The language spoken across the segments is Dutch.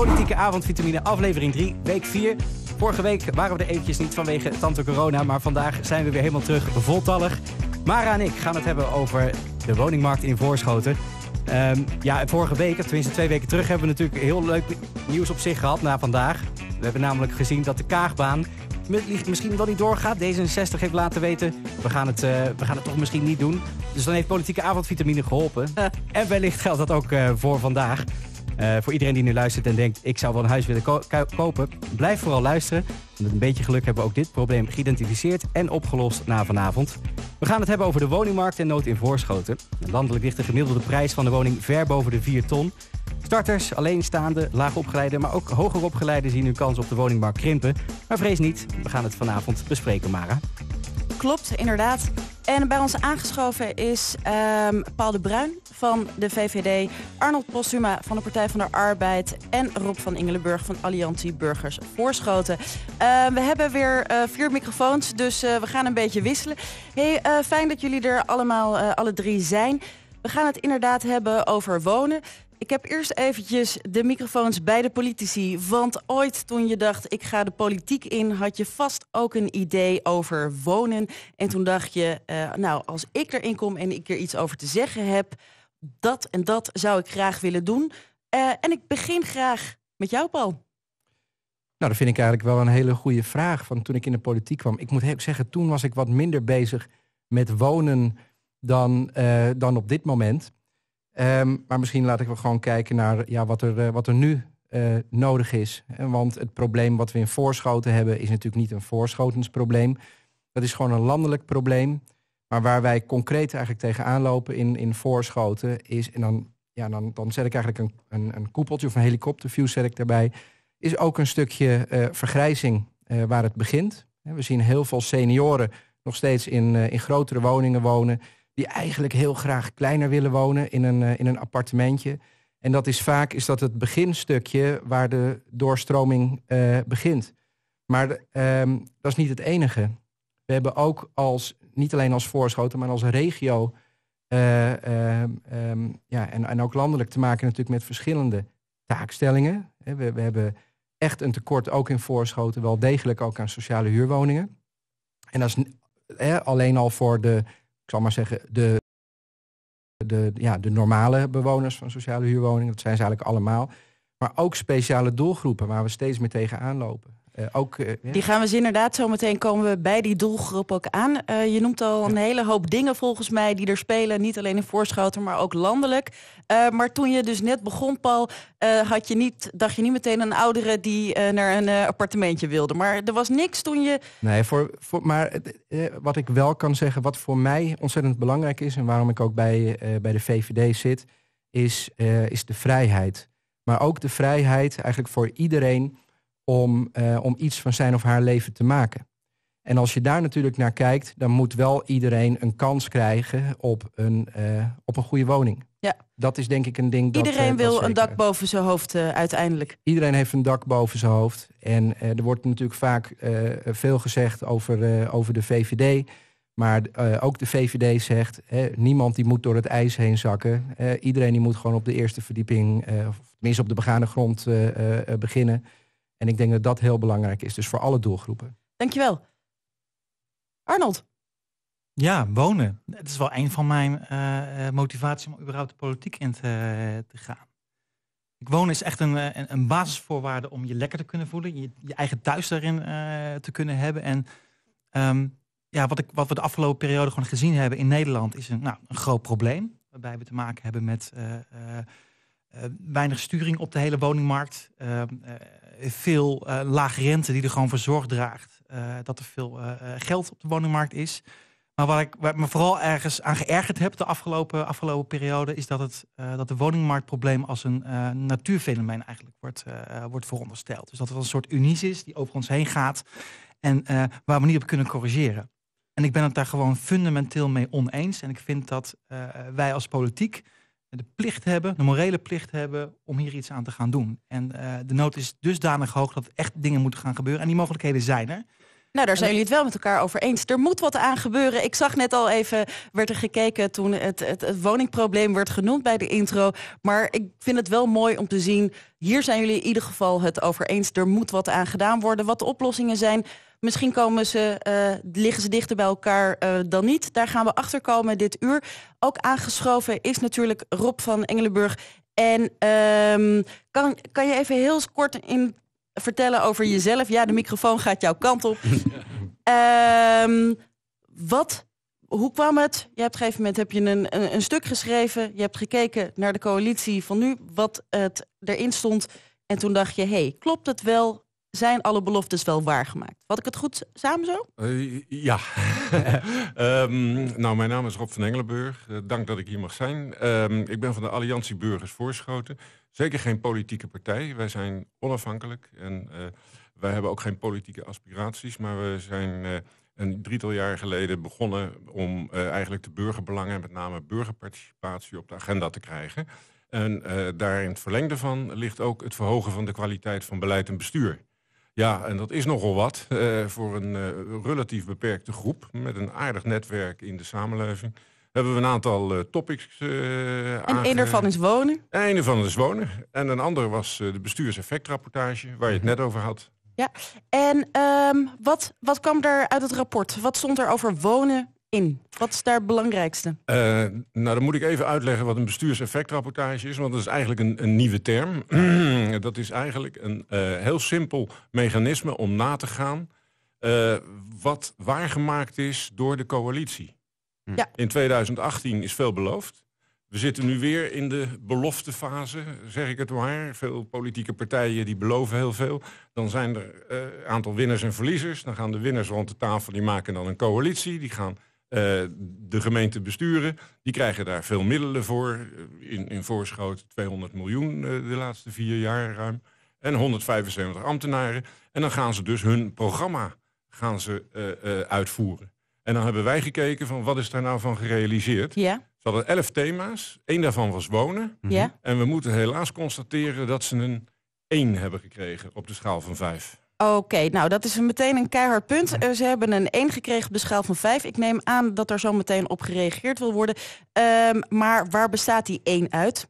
Politieke avondvitamine, aflevering 3, week 4. Vorige week waren we er eventjes niet vanwege tante corona, maar vandaag zijn we weer helemaal terug, voltallig. Mara en ik gaan het hebben over de woningmarkt in Voorschoten. Um, ja, vorige week, tenminste twee weken terug, hebben we natuurlijk heel leuk nieuws op zich gehad na vandaag. We hebben namelijk gezien dat de Kaagbaan misschien wel niet doorgaat. D66 heeft laten weten, we gaan het, eh, we gaan het toch misschien niet doen. Dus dan heeft politieke avondvitamine geholpen. Eh, en wellicht geldt dat ook eh, voor vandaag. Eh, voor iedereen die nu luistert en denkt, ik zou wel een huis willen kopen, blijf vooral luisteren. met een beetje geluk hebben we ook dit probleem geïdentificeerd en opgelost na vanavond. We gaan het hebben over de woningmarkt en nood in Voorschoten. Landelijk ligt de gemiddelde prijs van de woning ver boven de 4 ton. Starters, alleenstaande, laagopgeleide, maar ook opgeleide zien hun kans op de woningmarkt krimpen. Maar vrees niet, we gaan het vanavond bespreken, Mara. Klopt, inderdaad. En bij ons aangeschoven is um, Paul de Bruin van de VVD... Arnold Postuma van de Partij van de Arbeid... en Rob van Ingelenburg van Alliantie Burgers Voorschoten. Eh, we hebben weer eh, vier microfoons, dus eh, we gaan een beetje wisselen. Hey, fijn dat jullie er allemaal alle drie zijn. We gaan het inderdaad hebben over wonen. Ik heb eerst eventjes de microfoons bij de politici. Want ooit toen je dacht, ik ga de politiek in... had je vast ook een idee over wonen. En toen dacht je, eh, nou, als ik erin kom en ik er iets over te zeggen heb... dat en dat zou ik graag willen doen. Eh, en ik begin graag met jou, Paul. Nou, dat vind ik eigenlijk wel een hele goede vraag. Van toen ik in de politiek kwam. Ik moet zeggen, toen was ik wat minder bezig met wonen dan, eh, dan op dit moment. Ehm, maar misschien laat ik wel gewoon kijken naar ja, wat, er, eh, wat er nu eh, nodig is. Eh, want het probleem wat we in voorschoten hebben is natuurlijk niet een voorschotensprobleem. Dat is gewoon een landelijk probleem. Maar waar wij concreet eigenlijk tegenaan lopen in, in voorschoten is, en dan, ja, dan, dan zet ik eigenlijk een, een, een koepeltje of een helikopterview zet ik daarbij, is ook een stukje vergrijzing waar het begint. We zien heel veel senioren nog steeds in, in grotere woningen wonen die eigenlijk heel graag kleiner willen wonen in een, eh, in een appartementje. En dat is vaak is dat het beginstukje waar de doorstroming eh, begint. Maar ehm, dat is niet het enige. We hebben ook als, niet alleen als voorschoten, maar als regio eh, ehm, ehm, ja, en, en ook landelijk te maken natuurlijk met verschillende taakstellingen. We, we hebben echt een tekort ook in voorschoten, wel degelijk ook aan sociale huurwoningen. En dat is alleen al voor de zal maar zeggen, de, de, ja, de normale bewoners van sociale huurwoningen. Dat zijn ze eigenlijk allemaal. Maar ook speciale doelgroepen waar we steeds meer tegenaan lopen. Eh, ook, eh, Die gaan we dus inderdaad zo meteen komen we bij die doelgroep ook aan. Eh, je noemt al een hele hoop dingen volgens mij die er spelen. Niet alleen in Voorschoten, maar ook landelijk. maar toen je dus net begon, Paul, had je niet, dacht je niet meteen een oudere die naar een appartementje wilde. Maar er was niks toen je... Nee, voor, voor, maar wat ik wel kan zeggen, wat voor mij ontzettend belangrijk is... en waarom ik ook bij, bij de VVD zit, is, is de vrijheid. Maar ook de vrijheid eigenlijk voor iedereen om, eh, om iets van zijn of haar leven te maken. En als je daar natuurlijk naar kijkt, dan moet wel iedereen een kans krijgen op een, eh, op een goede woning. Ja. Dat is denk ik een ding. Dat, iedereen eh, wil een dak boven zijn hoofd uiteindelijk. Iedereen heeft een dak boven zijn hoofd. En er wordt natuurlijk vaak veel gezegd over, over de VVD. Maar ook de VVD zegt, niemand die moet door het ijs heen zakken. iedereen die moet gewoon op de eerste verdieping, of tenminste op de begane grond beginnen. En ik denk dat dat heel belangrijk is, dus voor alle doelgroepen. Dankjewel. Arnold. Ja, wonen. Het is wel een van mijn uh, motivaties om überhaupt de politiek in te, eh, te gaan. Ik wonen is echt een, een, een, basisvoorwaarde om je lekker te kunnen voelen, je, je eigen thuis daarin te kunnen hebben. En ehm, ja, wat, ik, wat we de afgelopen periode gewoon gezien hebben in Nederland is een, nou, een groot probleem. Waarbij we te maken hebben met weinig sturing op de hele woningmarkt. Ehm, veel uh, laag rente die er gewoon voor zorg draagt. Eh, dat er veel eh, geld op de woningmarkt is. Maar wat ik, me vooral ergens aan geërgerd heb de afgelopen, afgelopen periode, is dat, het, dat de woningmarktprobleem als een natuurfenomeen eigenlijk wordt, wordt verondersteld. Dus dat het een soort unies is die over ons heen gaat en waar we niet op kunnen corrigeren. En ik ben het daar gewoon fundamenteel mee oneens. En ik vind dat wij als politiek de plicht hebben, de morele plicht hebben om hier iets aan te gaan doen. En eh, de nood is dusdanig hoog dat echt dingen moeten gaan gebeuren. En die mogelijkheden zijn er. Nou, daar zijn jullie het wel met elkaar over eens. Er moet wat aan gebeuren. Ik zag net al even, werd er gekeken toen het, het, het, woningprobleem werd genoemd bij de intro. Maar ik vind het wel mooi om te zien, hier zijn jullie in ieder geval het over eens. Er moet wat aan gedaan worden, wat de oplossingen zijn. Misschien komen ze, eh, liggen ze dichter bij elkaar eh, dan niet. Daar gaan we achter komen dit uur. Ook aangeschoven is natuurlijk Rob van Engelenburg. En ehm, kan, kan je even heel kort in vertellen over jezelf? Ja, de microfoon gaat jouw kant op. Ehm, wat hoe kwam het? Je hebt op een gegeven moment heb je een, een, een, stuk geschreven. Je hebt gekeken naar de coalitie van nu, wat het erin stond. En toen dacht je, hey, klopt het wel zijn alle beloftes wel waargemaakt? Wat ik het goed samen zo? Eh, ja. Ehm, nou, mijn naam is Rob van Engelenburg. Eh, dank dat ik hier mag zijn. Ehm, ik ben van de Alliantie Burgers Voorschoten. Zeker geen politieke partij. Wij zijn onafhankelijk en eh, wij hebben ook geen politieke aspiraties. Maar we zijn een drietal jaar geleden begonnen om eigenlijk de burgerbelangen... en met name burgerparticipatie op de agenda te krijgen... En daar in het verlengde van ligt ook het verhogen van de kwaliteit van beleid en bestuur. Ja, en dat is nogal wat eh, voor een eh, relatief beperkte groep met een aardig netwerk in de samenleving. Hebben we een aantal uh, topics En een daarvan is wonen? Een van is wonen. En een ander was de bestuurseffectrapportage, waar je het net over had. Ja, en ehm, wat, wat kwam er uit het rapport? Wat stond er over wonen in? Wat is daar het belangrijkste? Eh, nou, dan moet ik even uitleggen wat een bestuurseffectrapportage is... want dat is eigenlijk een, een nieuwe term. dat is eigenlijk een eh, heel simpel mechanisme om na te gaan... Eh, wat waargemaakt is door de coalitie. Hm. Ja. In 2018 is veel beloofd. We zitten nu weer in de beloftefase, zeg ik het maar. Veel politieke partijen die beloven heel veel. Dan zijn er een aantal winnaars en verliezers. Dan gaan de winnaars rond de tafel, die maken dan een coalitie. Die gaan eh, de gemeente besturen. Die krijgen daar veel middelen voor. Eh, in, in voorschoot 200 miljoen eh, de laatste vier jaar ruim. En 175 ambtenaren. En dan gaan ze dus hun programma gaan ze, uitvoeren. En dan hebben wij gekeken van wat is daar nou van gerealiseerd. Ja. Ze hadden elf thema's. Eén daarvan was wonen. Mhm. Ja. En we moeten helaas constateren dat ze een één hebben gekregen op de schaal van vijf. Oké, nou dat is meteen een keihard punt. Eh, ze hebben een 1 gekregen op de schaal van 5. Ik neem aan dat er zo meteen op gereageerd wil worden. Ehm, maar waar bestaat die 1 uit?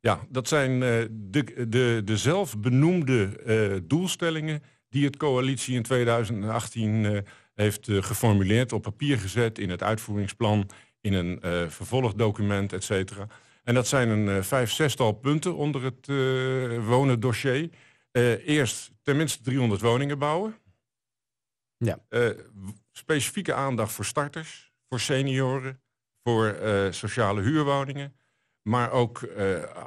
Ja, dat zijn eh, de, de, de zelfbenoemde eh, doelstellingen die het coalitie in 2018 heeft geformuleerd, op papier gezet, in het uitvoeringsplan, in een vervolgdocument, et cetera. En dat zijn een vijf, zestal punten onder het wonen dossier. Eh, eerst tenminste 300 woningen bouwen. Ja. Eh, specifieke aandacht voor starters, voor senioren, voor eh, sociale huurwoningen. Maar ook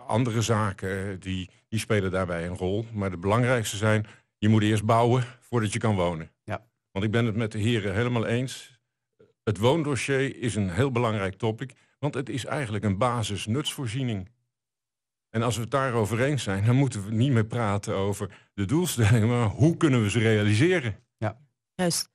andere zaken die, die spelen daarbij een rol. Maar de belangrijkste zijn, je moet eerst bouwen voordat je kan wonen. Ja. Want ik ben het met de heren helemaal eens. Het woondossier is een heel belangrijk topic. Want het is eigenlijk een basisnutsvoorziening. En als we het daarover eens zijn, dan moeten we niet meer praten over de doelstellingen, maar hoe kunnen we ze realiseren? Ja. Juist.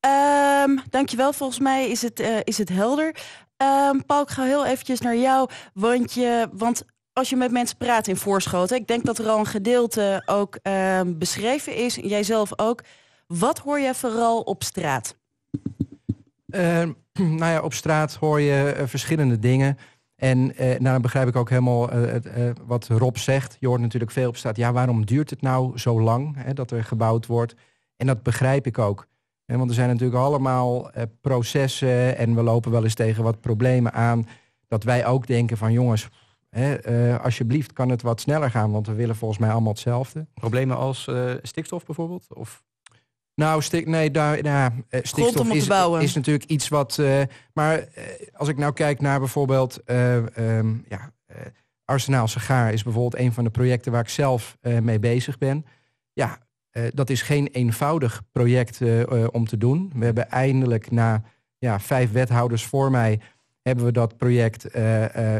Ehm, dankjewel, volgens mij is het, eh, is het helder. Ehm, Paul, ik ga heel eventjes naar jou, want, je, want als je met mensen praat in Voorschoten, ik denk dat er al een gedeelte ook ehm, beschreven is, jijzelf ook. Wat hoor je vooral op straat? Uh, nou ja, op straat hoor je eh, verschillende dingen. En eh, nou, begrijp ik ook helemaal eh, eh, wat Rob zegt. Je hoort natuurlijk veel op staat. Ja, waarom duurt het nou zo lang hè, dat er gebouwd wordt? En dat begrijp ik ook. want er zijn natuurlijk allemaal eh, processen en we lopen wel eens tegen wat problemen aan. Dat wij ook denken van jongens, hè, eh, alsjeblieft kan het wat sneller gaan. Want we willen volgens mij allemaal hetzelfde. Problemen als eh, stikstof bijvoorbeeld? Of nou, stik, nee, daar, nou, eh, stikstof is, natuurlijk iets wat... Eh, maar eh, als ik nou kijk naar bijvoorbeeld... Ehm, ja, Arsenaal Sagar is bijvoorbeeld een van de projecten... waar ik zelf mee bezig ben. Ja, dat is geen eenvoudig project om te doen. We hebben eindelijk na ja, vijf wethouders voor mij... hebben we dat project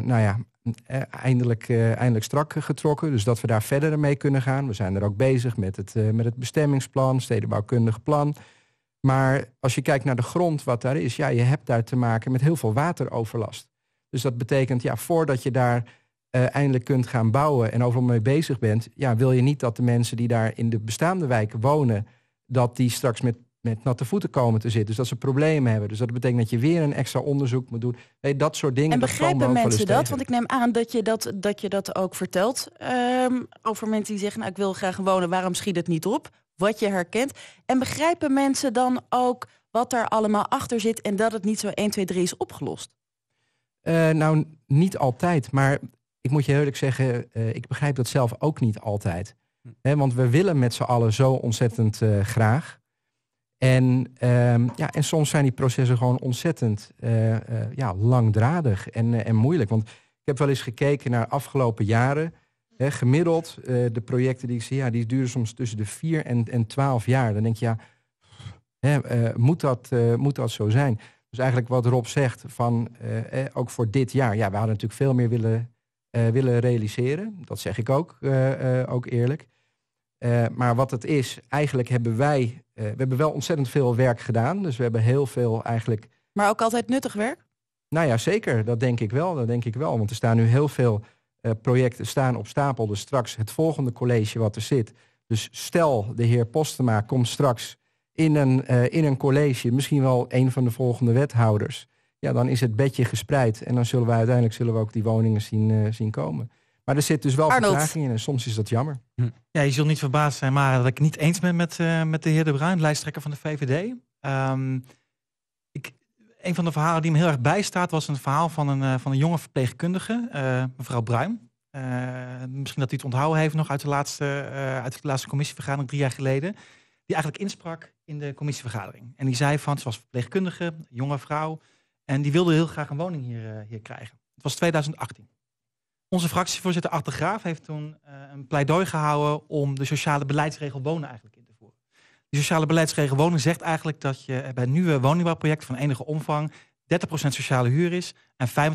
nou ja, eh, eindelijk, eh, eindelijk strak getrokken. Dus dat we daar verder mee kunnen gaan. We zijn er ook bezig met het, eh, met het bestemmingsplan, stedenbouwkundig plan. Maar als je kijkt naar de grond, wat daar is, ja, je hebt daar te maken met heel veel wateroverlast. Dus dat betekent, ja, voordat je daar eindelijk kunt gaan bouwen en overal mee bezig bent, ja, wil je niet dat de mensen die daar in de bestaande wijken wonen, dat die straks met met natte voeten komen te zitten. Dus dat ze problemen hebben. Dus dat betekent dat je weer een extra onderzoek moet doen. dat soort dingen. En begrijpen mensen dat? Want ik neem aan dat je dat, dat, je dat ook vertelt. Ehm, over mensen die zeggen, nou, ik wil graag wonen. Waarom schiet het niet op? Wat je herkent. En begrijpen mensen dan ook wat daar allemaal achter zit... en dat het niet zo 1, 2, 3 is opgelost? Eh, nou, niet altijd. Maar ik moet je eerlijk zeggen, eh, ik begrijp dat zelf ook niet altijd. Hm. want we willen met z'n allen zo ontzettend eh, graag. En, ehm, ja, en soms zijn die processen gewoon ontzettend eh, eh, ja, langdradig en, eh, en moeilijk. Want ik heb wel eens gekeken naar afgelopen jaren. Hè, gemiddeld, de projecten die ik zie, ja, die duren soms tussen de vier en, en 12 jaar. Dan denk je, ja, hè, moet, dat, moet dat zo zijn? Dus eigenlijk wat Rob zegt, van, eh, ook voor dit jaar. Ja, we hadden natuurlijk veel meer willen, willen realiseren. Dat zeg ik ook, ook eerlijk. maar wat het is, eigenlijk hebben wij eh, we hebben wel ontzettend veel werk gedaan. Dus we hebben heel veel eigenlijk. Maar ook altijd nuttig werk? Nou ja, zeker. Dat denk ik wel. Dat denk ik wel. Want er staan nu heel veel eh, projecten staan op stapel. Dus straks het volgende college wat er zit. Dus stel, de heer Postema komt straks in een, eh, in een college, misschien wel een van de volgende wethouders. Ja, dan is het bedje gespreid. En dan zullen we uiteindelijk zullen we ook die woningen zien, zien komen. Maar er zit dus wel Arnold. vertraging in en soms is dat jammer. Hm. Ja, je zult niet verbaasd zijn, maar dat ik niet eens ben met, eh, met de heer De Bruin, lijsttrekker van de VVD. Um, ehm, ik, een van de verhalen die me heel erg bijstaat was een verhaal van een, eh, van een jonge verpleegkundige, eh, mevrouw Bruin. misschien dat u het onthouden heeft nog uit de laatste, uit de laatste commissievergadering drie jaar geleden. Die eigenlijk insprak in de commissievergadering. En die zei van, ze was verpleegkundige, jonge vrouw. En die wilde heel graag een woning hier, hier krijgen. Het was 2018. Onze fractievoorzitter Achtergraaf Graaf heeft toen eh, een pleidooi gehouden om de sociale beleidsregel wonen eigenlijk in te voeren. De sociale beleidsregel wonen zegt eigenlijk dat je bij nieuwe woningbouwproject van enige omvang 30% sociale huur is en 25% uh,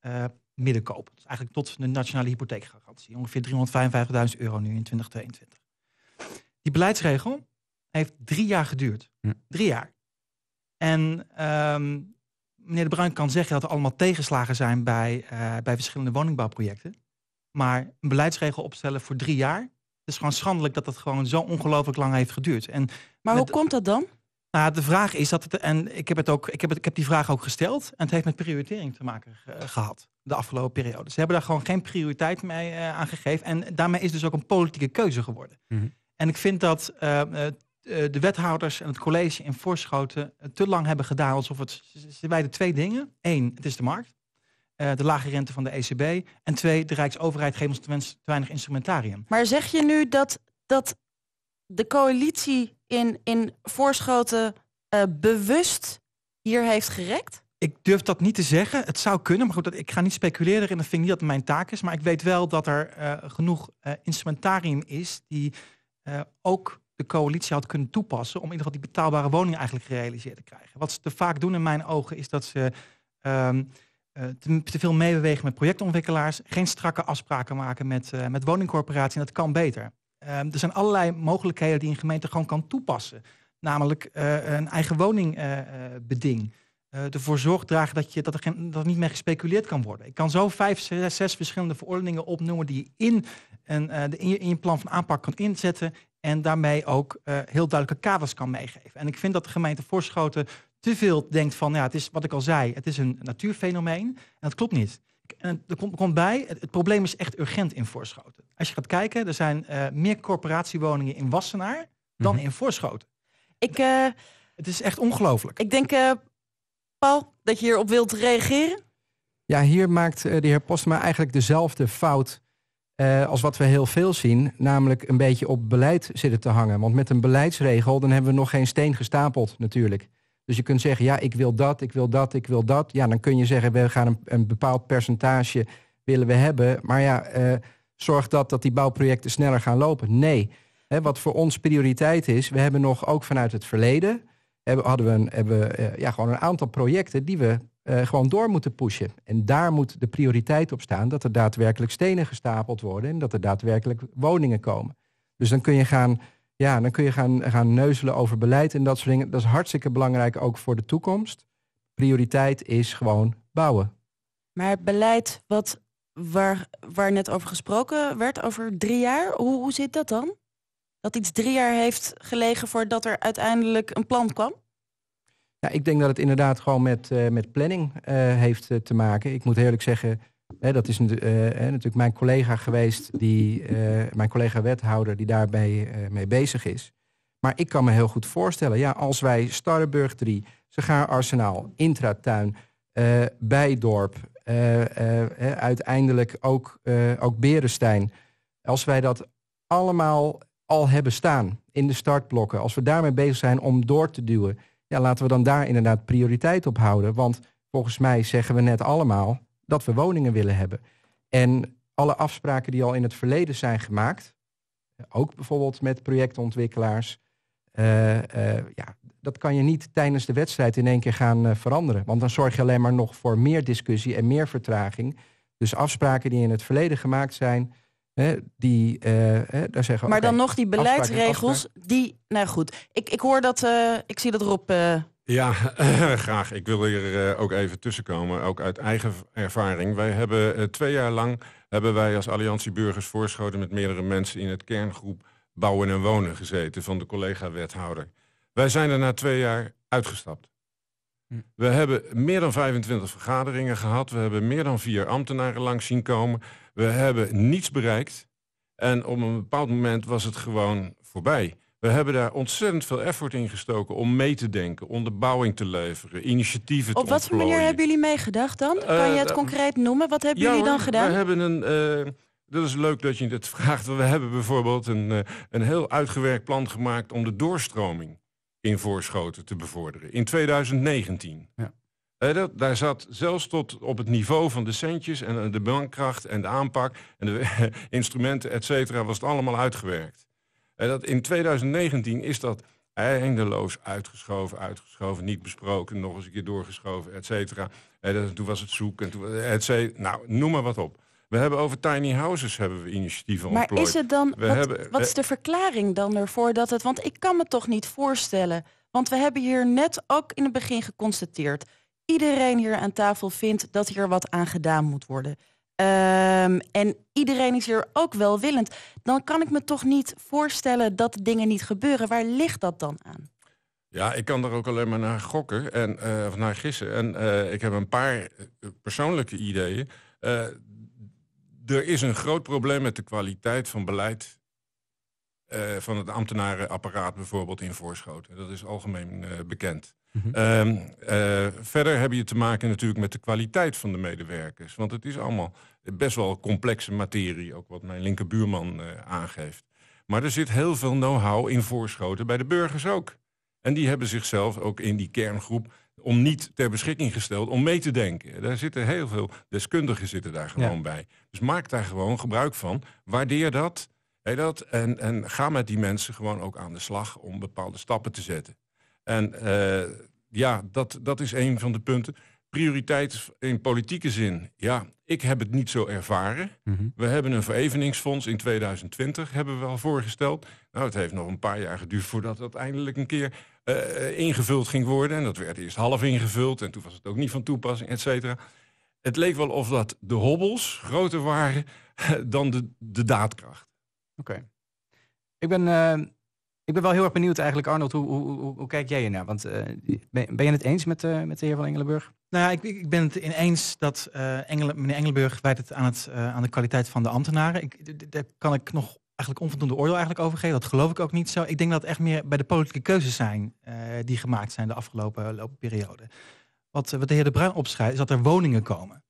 eh, middenkoop. Dus eigenlijk tot de nationale hypotheekgarantie. Ongeveer 355.000 euro nu in 2022. Die beleidsregel heeft drie jaar geduurd. Hm. Drie jaar. En ehm, meneer De Bruin kan zeggen dat er allemaal tegenslagen zijn bij, eh, bij verschillende woningbouwprojecten. Maar een beleidsregel opstellen voor drie jaar. Het is gewoon schandelijk dat dat gewoon zo ongelooflijk lang heeft geduurd. En maar hoe komt dat dan? Nou, de vraag is dat het, en ik heb, het ook, ik, heb het, ik heb die vraag ook gesteld. En het heeft met prioritering te maken eh, gehad de afgelopen periode. Ze hebben daar gewoon geen prioriteit mee uh, aan gegeven. En daarmee is dus ook een politieke keuze geworden. Mhm. En ik vind dat eh, de wethouders en het college in Voorschoten eh, te lang hebben gedaan. Alsof het, ze wijden twee dingen. Eén, het is de markt. Eh, de lage rente van de ECB. En twee, de Rijksoverheid geeft ons te, weinig instrumentarium. Maar zeg je nu dat, dat de coalitie in, in Voorschoten bewust hier heeft gerekt? Ik durf dat niet te zeggen. Het zou kunnen, maar goed, dat, ik ga niet speculeren. En dat vind ik niet dat het mijn taak is. Maar ik weet wel dat er genoeg instrumentarium is... die ook de coalitie had kunnen toepassen om in ieder geval die betaalbare woningen eigenlijk gerealiseerd te krijgen. Wat ze te vaak doen in mijn ogen is dat ze ehm, eh, te, te, veel meebewegen met projectontwikkelaars, geen strakke afspraken maken met, eh, met woningcorporaties en dat kan beter. Ehm, er zijn allerlei mogelijkheden die een gemeente gewoon kan toepassen. Namelijk eh, een eigen woningbeding. Uh, ervoor zorg dragen dat, je, dat, er geen, dat niet meer gespeculeerd kan worden. Ik kan zo vijf, zes, zes verschillende verordeningen opnoemen die je in, een de, in, je, in, je, plan van aanpak kan inzetten. En daarmee ook eh, heel duidelijke kaders kan meegeven. En ik vind dat de gemeente Voorschoten te veel denkt van... ja, het is wat ik al zei, het is een natuurfenomeen. En dat klopt niet. En er komt, komt bij, het, probleem is echt urgent in Voorschoten. Als je gaat kijken, er zijn eh, meer corporatiewoningen in Wassenaar... dan mhm. in Voorschoten. Ik, eh, het is echt ongelooflijk. Ik denk, Paul, dat je hierop wilt reageren. Ja, hier maakt de heer Postma eigenlijk dezelfde fout eh, als wat we heel veel zien, namelijk een beetje op beleid zitten te hangen. Want met een beleidsregel, dan hebben we nog geen steen gestapeld natuurlijk. Dus je kunt zeggen, ja, ik wil dat, ik wil dat, ik wil dat. Ja, dan kun je zeggen, we gaan een, een bepaald percentage willen we hebben. Maar ja, uh, zorg dat, dat die bouwprojecten sneller gaan lopen. Nee, wat voor ons prioriteit is, we hebben nog ook vanuit het verleden... Hebben, hadden we, een, hebben, eh, ja, gewoon een aantal projecten die we eh, gewoon door moeten pushen. En daar moet de prioriteit op staan dat er daadwerkelijk stenen gestapeld worden en dat er daadwerkelijk woningen komen. Dus dan kun je gaan, ja, dan kun je gaan, gaan neuzelen over beleid en dat soort dingen. Dat is hartstikke belangrijk ook voor de toekomst. Prioriteit is gewoon bouwen. Maar het beleid wat, waar, waar net over gesproken werd, over drie jaar, hoe, hoe zit dat dan? Dat iets drie jaar heeft gelegen voordat er uiteindelijk een plan kwam? Ja, ik denk dat het inderdaad gewoon met, eh, met planning eh, heeft eh, te maken. Ik moet eerlijk zeggen, hè, dat is natuurlijk mijn collega geweest, die, mijn collega wethouder die daarbij mee bezig is. Maar ik kan me heel goed voorstellen, ja, als wij Starrenburg 3, Arsenaal, Intratuin, Bijdorp, uiteindelijk ook, ook Berenstein, als wij dat allemaal al hebben staan in de startblokken, als we daarmee bezig zijn om door te duwen ja, laten we dan daar inderdaad prioriteit op houden. Want volgens mij zeggen we net allemaal dat we woningen willen hebben. En alle afspraken die al in het verleden zijn gemaakt, ook bijvoorbeeld met projectontwikkelaars, eh, eh, ja, dat kan je niet tijdens de wedstrijd in één keer gaan eh, veranderen. Want dan zorg je alleen maar nog voor meer discussie en meer vertraging. Dus afspraken die in het verleden gemaakt zijn, die, eh, daar zeggen maar dan nog die beleidsregels, die, nou goed, ik, ik hoor dat, eh, ik zie dat erop. Eh, ja, graag. Ik wil hier ook even tussenkomen, ook uit eigen ervaring. Wij hebben twee jaar lang, hebben wij als Alliantie Burgers Voorschoten met meerdere mensen in het kerngroep Bouwen en Wonen gezeten van de collega-wethouder. Wij zijn er na twee jaar uitgestapt. Hm. We hebben meer dan 25 vergaderingen gehad. We hebben meer dan vier ambtenaren langs zien komen. We hebben niets bereikt. En op een bepaald moment was het gewoon voorbij. We hebben daar ontzettend veel effort in gestoken om mee te denken, onderbouwing te leveren, initiatieven op te Op wat voor manier hebben jullie meegedacht dan? Eh, kan je het eh, concreet noemen? Wat hebben jullie dan gedaan? We hebben een. Eh, dat is leuk dat je dit vraagt. We hebben bijvoorbeeld een, een heel uitgewerkt plan gemaakt om de doorstroming in Voorschoten te bevorderen in 2019. Ja. Eh, daar zat zelfs tot op het niveau van de centjes en eh, de bankkracht en de aanpak en de instrumenten, et cetera, was het allemaal uitgewerkt. Eh, dat, in 2019 is dat eindeloos uitgeschoven, uitgeschoven, niet besproken, nog eens een keer doorgeschoven, et cetera. toen was het zoeken, et cetera. Nou, noem maar wat op. We hebben over tiny houses hebben we initiatieven maar is het dan, we wat, hebben, wat is de verklaring dan ervoor dat het... want ik kan me toch niet voorstellen... want we hebben hier net ook in het begin geconstateerd iedereen hier aan tafel vindt dat hier wat aan gedaan moet worden. Ehm, en iedereen is hier ook welwillend. Dan kan ik me toch niet voorstellen dat dingen niet gebeuren. Waar ligt dat dan aan? Ja, ik kan daar ook alleen maar naar gokken en, eh, of naar gissen. En eh, ik heb een paar eh, persoonlijke ideeën. er is een groot probleem met de kwaliteit van beleid van het ambtenarenapparaat bijvoorbeeld in Voorschoten. Dat is algemeen bekend. Mhm. Ehm, eh, verder heb je te maken natuurlijk met de kwaliteit van de medewerkers. Want het is allemaal best wel complexe materie, ook wat mijn linkerbuurman uh, aangeeft. Maar er zit heel veel know-how in voorschoten bij de burgers ook. En die hebben zichzelf ook in die kerngroep om niet ter beschikking gesteld om mee te denken. Daar zitten heel veel deskundigen zitten daar gewoon bij. Dus maak daar gewoon gebruik van. Waardeer dat. Hey dat en, en ga met die mensen gewoon ook aan de slag om bepaalde stappen te zetten. En eh, ja, dat, dat is een van de punten. Prioriteit in politieke zin. Ja, ik heb het niet zo ervaren. Mhm. We hebben een vereveningsfonds in 2020, hebben we al voorgesteld. Nou, het heeft nog een paar jaar geduurd voordat dat eindelijk een keer eh, ingevuld ging worden. En dat werd eerst half ingevuld en toen was het ook niet van toepassing, et cetera. Het leek wel of dat de hobbels groter waren dan de, de daadkracht. Oké. Ik ben eh, ik ben wel heel erg benieuwd eigenlijk, Arnold, hoe, hoe, hoe, kijk jij ernaar? Want eh, ben, ben, je het eens met, uh, met de heer van Engelenburg? Nou, ik, ik ben het in eens dat uh, Engel, meneer Engelenburg wijt het aan, het, aan de kwaliteit van de ambtenaren. Ik, daar kan ik nog eigenlijk onvoldoende oordeel eigenlijk over geven. Dat geloof ik ook niet zo. Ik denk dat het echt meer bij de politieke keuzes zijn die gemaakt zijn de afgelopen periode. Wat, wat de heer De Bruin opschrijft, is dat er woningen komen.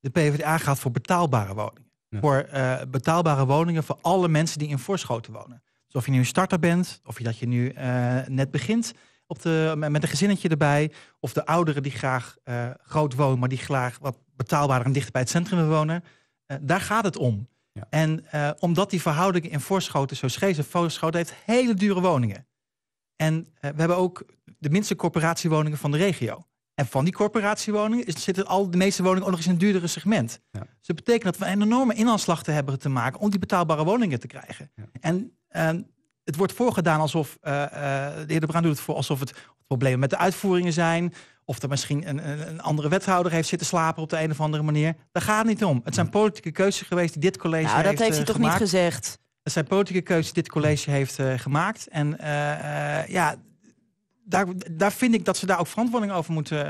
De PvdA gaat voor betaalbare woningen. Voor betaalbare woningen voor alle mensen die in Voorschoten wonen. Dus of je nu een starter bent, of je dat je nu eh, net begint op de, met een gezinnetje erbij. Of de ouderen die graag eh, groot wonen, maar die graag wat betaalbaarder en dichter bij het centrum wonen. Eh, daar gaat het om. En omdat die verhoudingen in Voorschoten zo scheef zijn, Voorschoten heeft hele dure woningen. En we hebben ook de minste corporatiewoningen van de regio. En van die corporatiewoningen zitten al de meeste woningen ook nog eens in een duurdere segment. Ze Dus dat betekent dat we een enorme inanslag te hebben te maken om die betaalbare woningen te krijgen. En Ehm, het wordt voorgedaan alsof eh, eh, de heer De Bruin doet het voor alsof het problemen met de uitvoeringen zijn. Of er misschien een, een, andere wethouder heeft zitten slapen op de een of andere manier. Daar gaat het niet om. Het zijn politieke keuzes geweest die dit college heeft nou, gemaakt. dat heeft hij eh, toch niet gezegd? Het zijn politieke keuzes die dit college heeft gemaakt. En ja, daar, daar vind ik dat ze daar ook verantwoording over moeten,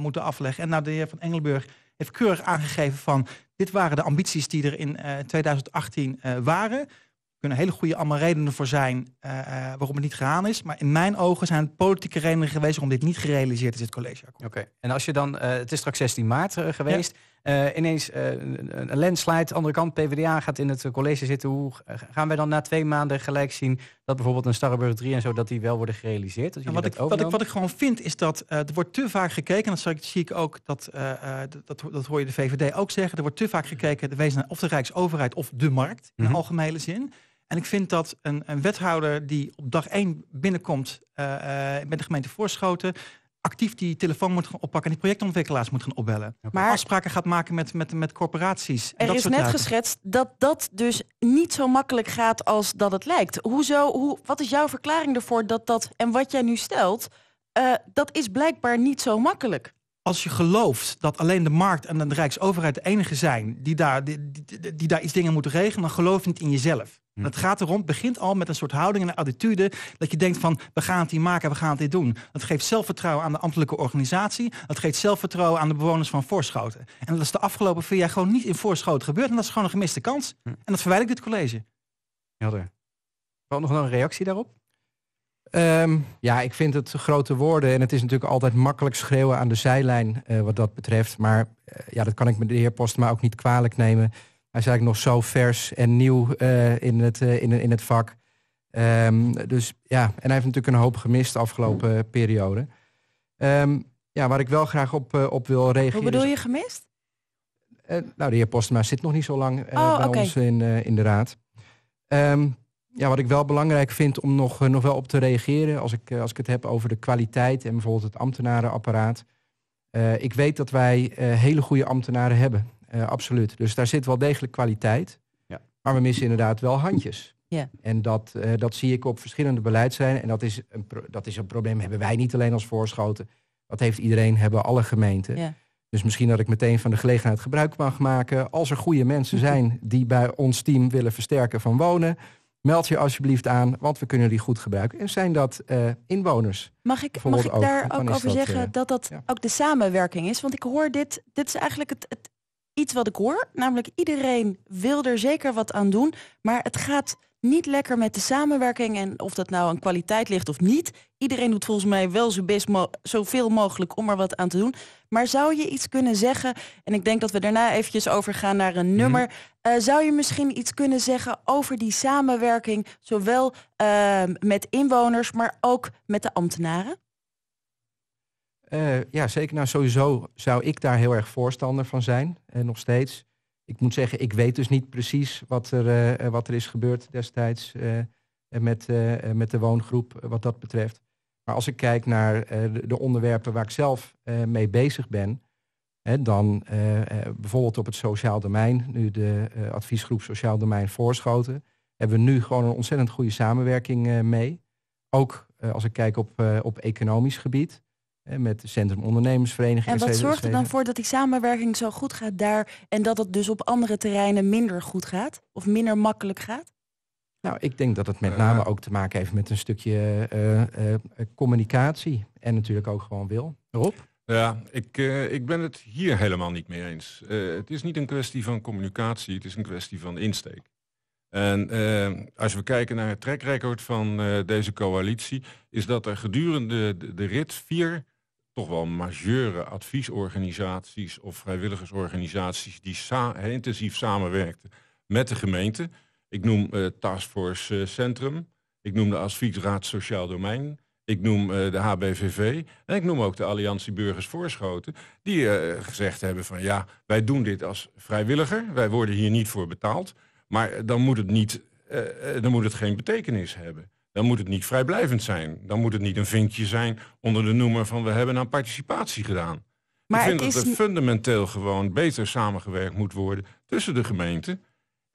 moeten afleggen. En nou, de heer Van Engelburg heeft keurig aangegeven van... dit waren de ambities die er in 2018 waren kunnen hele goede allemaal redenen voor zijn eh, eh, waarom het niet gegaan is. Maar in mijn ogen zijn het politieke redenen geweest waarom dit niet gerealiseerd is, het college. Oké, en als je dan, eh, het is straks 16 maart geweest, ineens een, een landslide, andere kant, PvdA gaat in het college zitten. Hoe gaan wij dan na twee maanden gelijk zien dat bijvoorbeeld een Starrenburg 3 en zo, dat die wel worden gerealiseerd? Dat nou, ja, wat, ik, wat, ik, wat ik gewoon vind is dat er wordt te vaak gekeken, en dat zie ik ook, dat, dat, dat hoor je de VVD ook zeggen, er wordt te vaak gekeken, de wezen of de Rijksoverheid of de markt, in mm algemene zin. En ik vind dat een, een wethouder die op dag één binnenkomt eh, eh, met de gemeente Voorschoten actief die telefoon moet gaan oppakken en die projectontwikkelaars moet gaan opbellen. Maar afspraken gaat maken met, met, met corporaties. Er dat is net geschetst dat dat dus niet zo makkelijk gaat als dat het lijkt. Hoezo, hoe, wat is jouw verklaring ervoor dat dat en wat jij nu stelt, eh, dat is blijkbaar niet zo makkelijk? als je gelooft dat alleen de markt en de Rijksoverheid de enige zijn... die daar, die, die, die daar iets dingen moeten regelen, dan geloof je niet in jezelf. Hm. Het gaat erom, begint al met een soort houding en een attitude... dat je denkt van, we gaan het hier maken, we gaan dit doen. Dat geeft zelfvertrouwen aan de ambtelijke organisatie. Dat geeft zelfvertrouwen aan de bewoners van Voorschoten. En dat is de afgelopen vier jaar gewoon niet in Voorschoten gebeurd. En dat is gewoon een gemiste kans. Hm. En dat verwijder ik dit college. Helder. Wel nog een reactie daarop? Um, ja, ik vind het grote woorden. En het is natuurlijk altijd makkelijk schreeuwen aan de zijlijn eh, wat dat betreft. Maar eh, ja, dat kan ik met de heer Postma ook niet kwalijk nemen. Hij is eigenlijk nog zo vers en nieuw eh, in, het, in, in het vak. Um, dus ja, en hij heeft natuurlijk een hoop gemist de afgelopen periode. Um, ja, waar ik wel graag op, op wil reageren. Hoe bedoel je gemist? nou, de heer Postma zit nog niet zo lang oh, bij ons in, in de raad. Um, ja, wat ik wel belangrijk vind om nog, eh, nog wel op te reageren, als ik, eh, als ik het heb over de kwaliteit en bijvoorbeeld het ambtenarenapparaat. Eh, ik weet dat wij hele goede ambtenaren hebben, absoluut. Dus daar zit wel degelijk kwaliteit. Ja. Maar we missen inderdaad wel handjes. Ja. En dat, dat zie ik op verschillende beleidslijnen. En dat is, een dat is een probleem, hebben wij niet alleen als voorschoten. Dat heeft iedereen, hebben alle gemeenten. Ja. Dus misschien dat ik meteen van de gelegenheid gebruik mag maken. Als er goede mensen zijn die bij ons team willen versterken van wonen Meld je alsjeblieft aan, want we kunnen die goed gebruiken. En zijn dat eh, inwoners? Mag ik, mag ik daar ook, over zeggen eh, dat dat ook de samenwerking is? Want ik hoor dit, dit is eigenlijk het, iets wat ik hoor. Namelijk iedereen wil er zeker wat aan doen, maar het gaat niet lekker met de samenwerking. En of dat nou aan kwaliteit ligt of niet. Iedereen doet volgens mij wel zijn best zoveel mogelijk om er wat aan te doen. Maar zou je iets kunnen zeggen? En ik denk dat we daarna eventjes overgaan naar een mhm. nummer. Eh, zou je misschien iets kunnen zeggen over die samenwerking? Zowel ehm, met inwoners, maar ook met de ambtenaren? Eh, ja, zeker. Nou, sowieso zou ik daar heel erg voorstander van zijn. en eh, nog steeds ik moet zeggen, ik weet dus niet precies wat er, eh, eh, wat er is gebeurd destijds eh, met, met de woongroep wat dat betreft. Maar als ik kijk naar de onderwerpen waar ik zelf mee bezig ben, hè, dan bijvoorbeeld op het sociaal domein, nu de adviesgroep Sociaal Domein Voorschoten, hebben we nu gewoon een ontzettend goede samenwerking mee. Ook als ik kijk op, op economisch gebied met het Centrum Ondernemersvereniging. En wat zorgt er dan voor dat die samenwerking zo goed gaat daar... en dat het dus op andere terreinen minder goed gaat? Of minder makkelijk gaat? Nou, ik denk dat het met name ook te maken heeft met een stukje eh, eh, eh, communicatie. En natuurlijk ook gewoon wil. Rob? Ja, ik, ik ben het hier helemaal niet mee eens. het is niet een kwestie van communicatie, het is een kwestie van insteek. En als we kijken naar het trekrecord van deze coalitie, is dat er gedurende de, de rit vier toch wel majeure adviesorganisaties of vrijwilligersorganisaties die sa intensief samenwerkten met de gemeente. Ik noem uh, Taskforce eh, Centrum, ik noem de Adviesraad Sociaal Domein, ik noem eh, de HBVV en ik noem ook de Alliantie Burgers Voorschoten, die gezegd hebben van ja, wij doen dit als vrijwilliger, wij worden hier niet voor betaald, maar dan moet het, niet, dan moet het geen betekenis hebben dan moet het niet vrijblijvend zijn. Dan moet het niet een vinkje zijn onder de noemer van we hebben aan participatie gedaan. Maar ik vind het is... dat er fundamenteel gewoon beter samengewerkt moet worden tussen de gemeente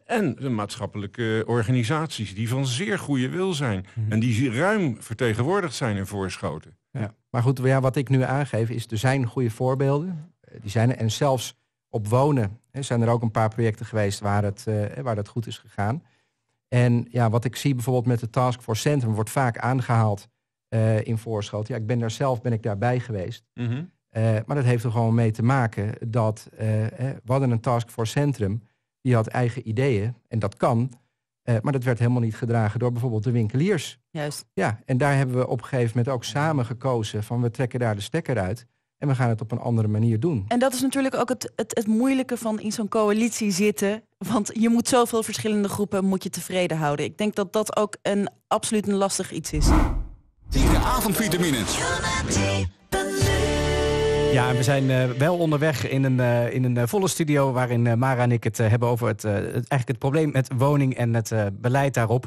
en de maatschappelijke organisaties die van zeer goede wil zijn mhm. en die ruim vertegenwoordigd zijn in voorschoten. Ja. Maar goed, ja, wat ik nu aangeef is, er zijn goede voorbeelden. Eh, die zijn er. En zelfs op wonen hè, zijn er ook een paar projecten geweest waar het, eh, waar dat goed is gegaan. En ja, wat ik zie bijvoorbeeld met de Taskforce Centrum... wordt vaak aangehaald eh, in voorschot. Ja, ik ben daar zelf ben ik daarbij geweest. Mhm. Eh, maar dat heeft er gewoon mee te maken dat... Uh, we hadden een Taskforce Centrum, die had eigen ideeën. En dat kan, maar dat werd helemaal niet gedragen... door bijvoorbeeld de winkeliers. Juist. Ja, en daar hebben we op een gegeven moment ook samen gekozen... van we trekken daar de stekker uit... En we gaan het op een andere manier doen. En dat is natuurlijk ook het, het, het moeilijke van in zo'n coalitie zitten. Want je moet zoveel verschillende groepen moet je tevreden houden. Ik denk dat dat ook een absoluut een lastig iets is. De avondvitamine. Ja, we zijn eh, wel onderweg in een, eh, in een eh, volle studio... waarin Mara en ik het hebben over het, eigenlijk het probleem met woning en het beleid daarop.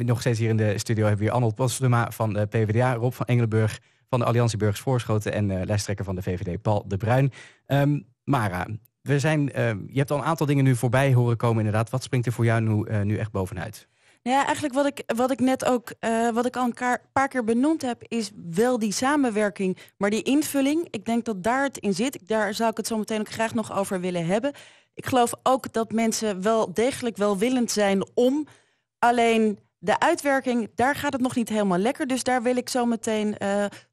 nog steeds hier in de studio hebben we hier Arnold Postuma van de PvdA, Rob van Engelenburg van de Alliantie Burgers Voorschoten en uh, lijsttrekker van de VVD Paul de Bruin. Ehm, Mara, we zijn, ehm, je hebt al een aantal dingen nu voorbij horen komen inderdaad. Wat springt er voor jou nu, eh, nu echt bovenuit? Nou ja, eigenlijk wat ik, wat ik net ook, eh, wat ik al een paar keer benoemd heb, is wel die samenwerking. Maar die invulling, ik denk dat daar het in zit. Daar zou ik het zo meteen ook graag nog over willen hebben. Ik geloof ook dat mensen wel degelijk welwillend zijn om. Alleen de uitwerking, daar gaat het nog niet helemaal lekker. Dus daar wil ik zo meteen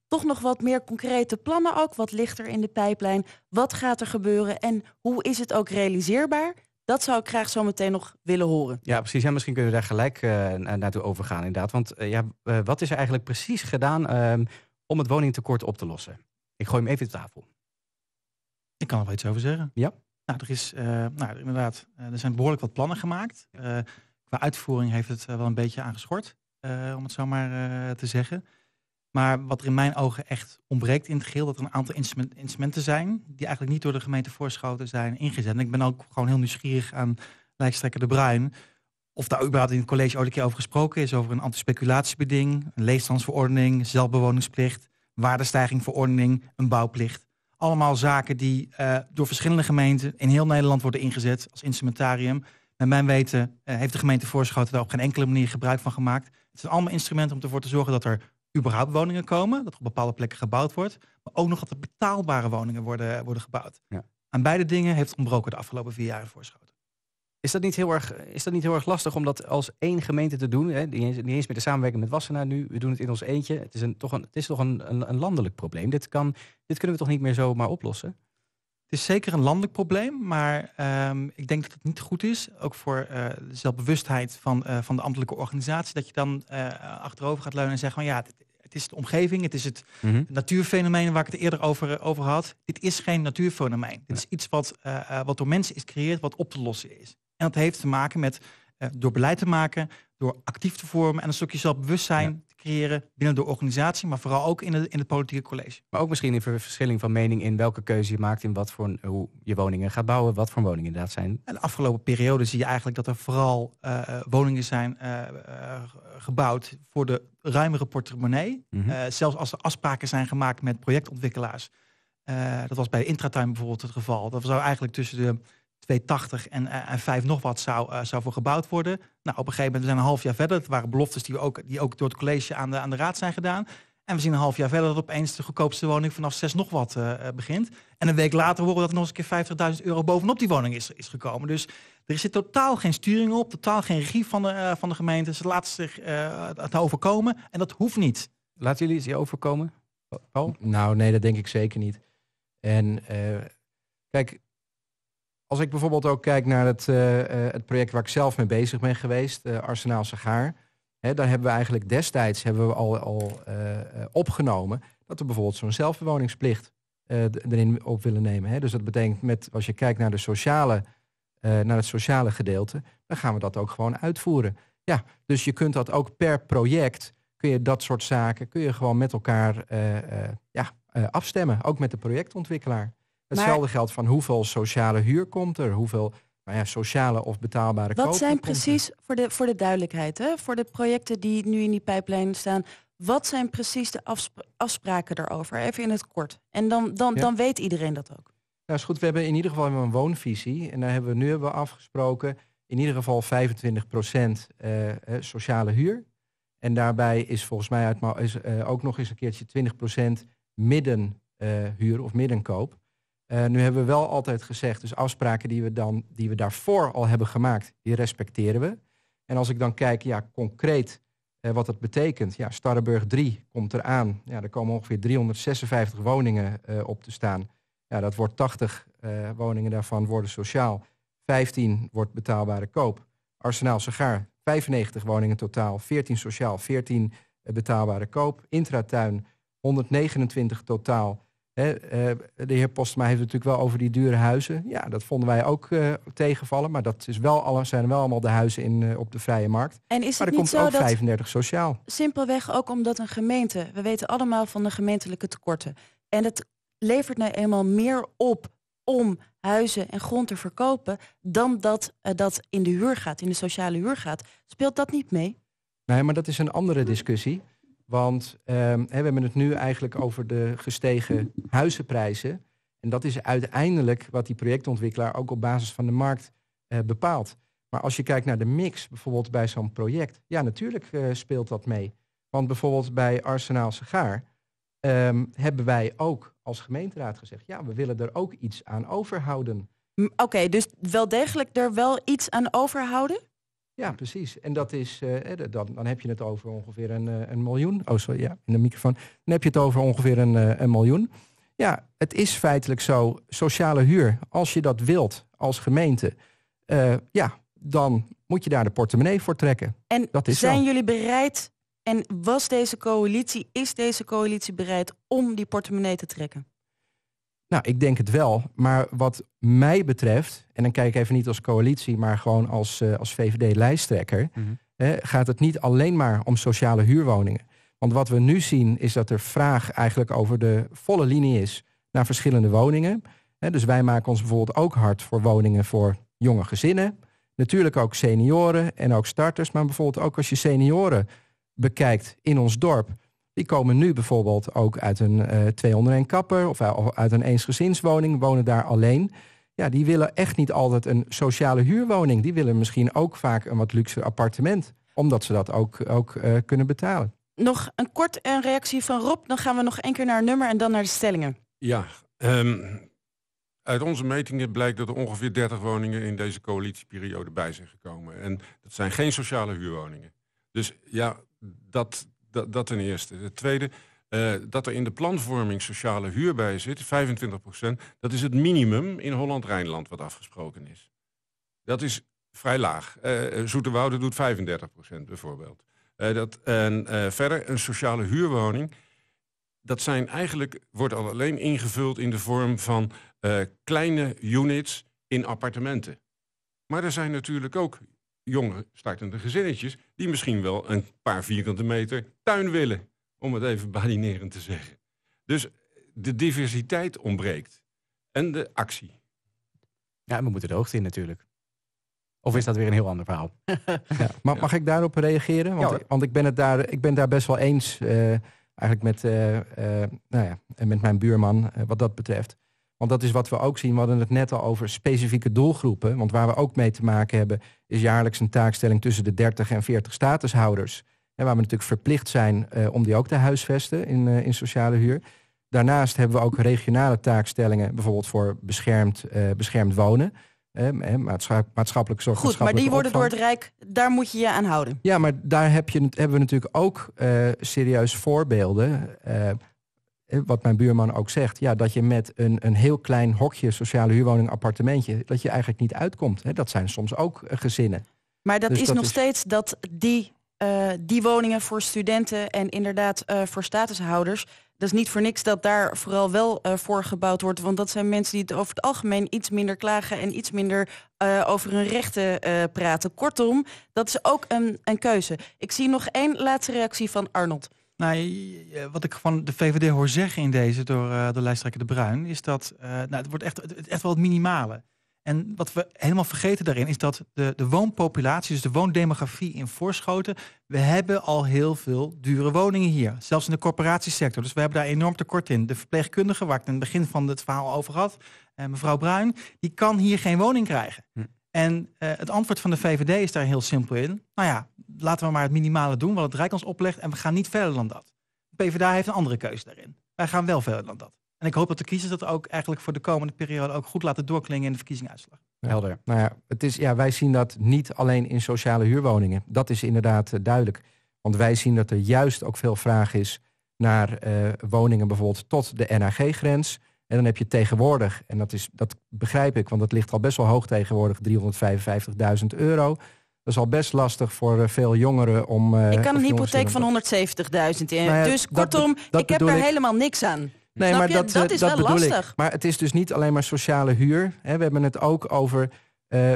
toch nog wat meer concrete plannen ook? Wat ligt er in de pijplijn? Wat gaat er gebeuren? En hoe is het ook realiseerbaar? Dat zou ik graag zo meteen nog willen horen. Ja, precies. En misschien kunnen we daar gelijk uh, naartoe overgaan, inderdaad. Want eh, ja, eh, wat is er eigenlijk precies gedaan ehm, om het woningtekort op te lossen? Ik gooi hem even op tafel. Ik kan er wel iets over zeggen. Ja. Nou, er is nou, inderdaad, er zijn behoorlijk wat plannen gemaakt. qua uitvoering heeft het wel een beetje aangeschort, om het zo maar te zeggen. Maar wat er in mijn ogen echt ontbreekt in het geheel, dat er een aantal instrumenten zijn die eigenlijk niet door de gemeente Voorschoten zijn ingezet. En ik ben ook gewoon heel nieuwsgierig aan lijsttrekker De Bruin. Of daar überhaupt in het college ooit een keer over gesproken is, over een antispeculatiebeding, een leefstandsverordening, zelfbewoningsplicht, waardestijgingverordening, een bouwplicht. Allemaal zaken die eh, door verschillende gemeenten in heel Nederland worden ingezet als instrumentarium. Naar mijn weten eh, heeft de gemeente Voorschoten daar op geen enkele manier gebruik van gemaakt. Het zijn allemaal instrumenten om ervoor te zorgen dat er überhaupt woningen komen. Dat er op bepaalde plekken gebouwd wordt. Maar ook nog dat er betaalbare woningen worden, worden gebouwd. Ja. Aan beide dingen heeft ontbroken de afgelopen vier jaar Voorschoten. Is dat, niet heel erg, is dat niet heel erg lastig om dat als één gemeente te doen? Hè? Niet eens met de samenwerking met Wassenaar nu. We doen het in ons eentje. Het is, een, toch, een, het is toch een, een, een landelijk probleem. Dit, kan, dit kunnen we toch niet meer zomaar oplossen? Het is zeker een landelijk probleem, maar ehm, ik denk dat het niet goed is, ook voor eh, de zelfbewustheid van, eh, van de ambtelijke organisatie, dat je dan eh, achterover gaat leunen en zegt van ja, dit, het is de omgeving, het is het mhm. natuurfenomeen waar ik het eerder over, eh, over had. Dit is geen natuurfenomeen. Het Dit is iets wat, eh, eh, wat door mensen is gecreëerd, wat op te lossen is. En dat heeft te maken met door beleid te maken, door actief te vormen en een stukje zelfbewustzijn ja. te creëren binnen de organisatie, maar vooral ook in, de, in het politieke college. Maar ook misschien in verschilling van mening in welke keuze je maakt, in wat voor hoe je woningen gaat bouwen, wat voor woningen inderdaad zijn. En de afgelopen periode zie je eigenlijk dat er vooral woningen zijn gebouwd voor de ruimere portemonnee. Mm zelfs als er afspraken zijn gemaakt met projectontwikkelaars. Eh, dat was bij Intratime bijvoorbeeld het geval. Dat zou eigenlijk tussen de 280 en, eh, en 5 nog wat zou, zou voor gebouwd worden. Nou, op een gegeven moment, we zijn een half jaar verder. Het waren beloftes die ook, die ook door het college aan de, aan de raad zijn gedaan. En we zien een half jaar verder dat opeens de goedkoopste woning vanaf 6 nog wat begint. En een week later horen we dat er nog eens een keer 50.000 euro bovenop die woning is, is gekomen. Dus er zit totaal geen sturing op, totaal geen regie van de, eh, van de gemeente. Ze laten zich eh, het overkomen en dat hoeft niet. Laten jullie het overkomen, Nou, nee, dat denk ik zeker niet. En eh, kijk, als ik bijvoorbeeld ook kijk naar het, het project waar ik zelf mee bezig ben geweest, Arsenaal Sagaar. He, daar hebben we eigenlijk destijds hebben we al, al opgenomen dat we bijvoorbeeld zo'n zelfbewoningsplicht uh, erin op willen nemen. dus dat betekent, met, als je kijkt naar de sociale eh, naar het sociale gedeelte, dan gaan we dat ook gewoon uitvoeren. Ja, dus je kunt dat ook per project, kun je dat soort zaken, kun je gewoon met elkaar eh, eh, ja, afstemmen, ook met de projectontwikkelaar. Hetzelfde geldt van hoeveel sociale huur komt er, hoeveel nou ja, sociale of betaalbare Wat zijn precies, voor de, voor de duidelijkheid, hè, voor de projecten die nu in die pijplijn staan, wat zijn precies de afspraken daarover? Even in het kort. En dan, dan, dan weet iedereen dat ook. Nou is goed, we hebben in ieder geval een woonvisie. En daar hebben we, nu hebben we afgesproken in ieder geval 25% eh, eh, sociale huur. En daarbij is volgens mij is, eh, ook nog eens een keertje 20% middenhuur of middenkoop. nu hebben we wel altijd gezegd, dus afspraken die we, dan, die we daarvoor al hebben gemaakt, die respecteren we. En als ik dan kijk, ja, concreet wat dat betekent. Ja, Starrenburg 3 komt eraan. Ja, er komen ongeveer 356 woningen op te staan. Ja, dat wordt 80 eh, woningen daarvan worden sociaal. 15 wordt betaalbare koop. Arsenaal Segaar, 95 woningen totaal. 14 sociaal, 14 eh, betaalbare koop. Intratuin, 129 totaal. Eh, de heer Postma heeft het natuurlijk wel over die dure huizen. Ja, dat vonden wij ook tegenvallen. Maar dat is wel alle, zijn wel allemaal de huizen in, op de vrije markt. En is het maar er niet komt ook 35 sociaal. Simpelweg ook omdat een gemeente... We weten allemaal van de gemeentelijke tekorten. En het levert nou eenmaal meer op om huizen en grond te verkopen dan dat eh, dat in de huur gaat, in de sociale huur gaat. Speelt dat niet mee? Nee, maar dat is een andere discussie. Want ehm, we hebben het nu eigenlijk over de gestegen huizenprijzen. En dat is uiteindelijk wat die projectontwikkelaar ook op basis van de markt eh, bepaalt. Maar als je kijkt naar de mix, bijvoorbeeld bij zo'n project, ja, natuurlijk eh, speelt dat mee. Want bijvoorbeeld bij Arsenaal Segaar Ehm, hebben wij ook als gemeenteraad gezegd, ja, we willen er ook iets aan overhouden. Oké, dus wel degelijk er wel iets aan overhouden? Ja, precies. En dat is, eh, dan, dan heb je het over ongeveer een, eh, een miljoen. Oh, sorry, ja, in de microfoon. Dan heb je het over ongeveer een, eh, een miljoen. Ja, het is feitelijk zo. Sociale huur, als je dat wilt als gemeente, ja, dan moet je daar de portemonnee voor trekken. En dat is zijn jullie bereid en was deze coalitie, is deze coalitie bereid om die portemonnee te trekken? Nou, ik denk het wel. Maar wat mij betreft, en dan kijk ik even niet als coalitie, maar gewoon als, eh, als VVD-lijsttrekker, mhm. gaat het niet alleen maar om sociale huurwoningen. Want wat we nu zien is dat er vraag eigenlijk over de volle linie is naar verschillende woningen. dus wij maken ons bijvoorbeeld ook hard voor woningen voor jonge gezinnen. Natuurlijk ook senioren en ook starters, maar bijvoorbeeld ook als je senioren bekijkt in ons dorp... die komen nu bijvoorbeeld ook uit een uh, eh, 201 kapper... Eh, of uit een eensgezinswoning, wonen daar alleen... Ja, die willen echt niet altijd een sociale huurwoning. Die willen misschien ook vaak een wat luxe appartement. Omdat ze dat ook, ook eh, kunnen betalen. Nog een kort een reactie van Rob. Dan gaan we nog één keer naar nummer en dan naar de stellingen. Ja, ehm, uit onze metingen blijkt dat er ongeveer 30 woningen in deze coalitieperiode bij zijn gekomen. En dat zijn geen sociale huurwoningen. Dus ja, dat, dat, dat ten eerste. Het tweede, eh, dat er in de planvorming sociale huur bij zit, 25 procent, dat is het minimum in Holland-Rijnland wat afgesproken is. Dat is vrij laag. Uh, Zoeterwoude doet 35 procent bijvoorbeeld. Eh, dat, en verder, een sociale huurwoning, dat zijn eigenlijk, wordt al alleen ingevuld in de vorm van kleine units in appartementen. Maar er zijn natuurlijk ook jonge startende gezinnetjes... die misschien wel een paar vierkante meter tuin willen. Om het even badinerend te zeggen. Dus eh, de diversiteit ontbreekt. En de actie. Ja, we moeten de hoogte in natuurlijk. Of is dat weer een heel ander verhaal? ja, mag, mag ik daarop reageren? Want, want, ik, ben het daar, ik ben daar best wel eens... Eh, eigenlijk met, eh, nou ja, met mijn buurman wat dat betreft. Want dat is wat we ook zien. We hadden het net al over specifieke doelgroepen. Want waar we ook mee te maken hebben, is jaarlijks een taakstelling tussen de 30 en 40 statushouders. En waar we natuurlijk verplicht zijn eh, om die ook te huisvesten in, eh, in sociale huur. Daarnaast hebben we ook regionale taakstellingen, bijvoorbeeld voor beschermd, eh, beschermd wonen. Maatschappelijk maatschappelijke zorg. Goed, maar die worden door het Rijk, daar moet je je aan houden. Ja, maar daar heb je, hebben we natuurlijk ook serieus voorbeelden eh, wat mijn buurman ook zegt, ja, dat je met een, een heel klein hokje, sociale huurwoning, appartementje, dat je eigenlijk niet uitkomt. Hè? Dat zijn soms ook eh, gezinnen. Maar dat dus is nog steeds dat die, eh, die woningen voor studenten en inderdaad voor statushouders, dat is niet voor niks dat daar vooral wel uh, voor gebouwd wordt. Want dat zijn mensen die het over het algemeen iets minder klagen en iets minder over hun rechten praten. Kortom, dat is ook een, een keuze. Ik zie nog één laatste reactie van Arnold. Nou, wat ik van de VVD hoor zeggen in deze door eh, de lijsttrekker De Bruin... is dat eh, nou, het wordt echt, het, echt wel het minimale. En wat we helemaal vergeten daarin is dat de, de woonpopulatie... dus de woondemografie in Voorschoten... we hebben al heel veel dure woningen hier. Zelfs in de corporatiesector. Dus we hebben daar enorm tekort in. De verpleegkundige, waar ik in het begin van het verhaal over had... Eh, mevrouw Bruin, die kan hier geen woning krijgen. Hm. En het antwoord van de VVD is daar heel simpel in. Nou ja, laten we maar het minimale doen wat het Rijk ons oplegt en we gaan niet verder dan dat. De PvdA heeft een andere keuze daarin. Wij gaan wel verder dan dat. En ik hoop dat de kiezers dat ook eigenlijk voor de komende periode ook goed laten doorklingen in de verkiezingsuitslag. Helder. Nou ja, het is, ja, wij zien dat niet alleen in sociale huurwoningen. Dat is inderdaad eh, duidelijk. Want wij zien dat er juist ook veel vraag is naar eh, woningen bijvoorbeeld tot de NHG-grens. En dan heb je tegenwoordig, en dat, is, dat begrijp ik, want dat ligt al best wel hoog tegenwoordig, 355.000 euro. Dat is al best lastig voor eh, veel jongeren om... Eh, ik kan een hypotheek van 170.000 in. Nou dus kortom, ik heb er helemaal niks aan. Nee, Snap maar je? dat, eh, dat is wel lastig. Ik. Maar het is dus niet alleen maar sociale huur. We hebben het ook over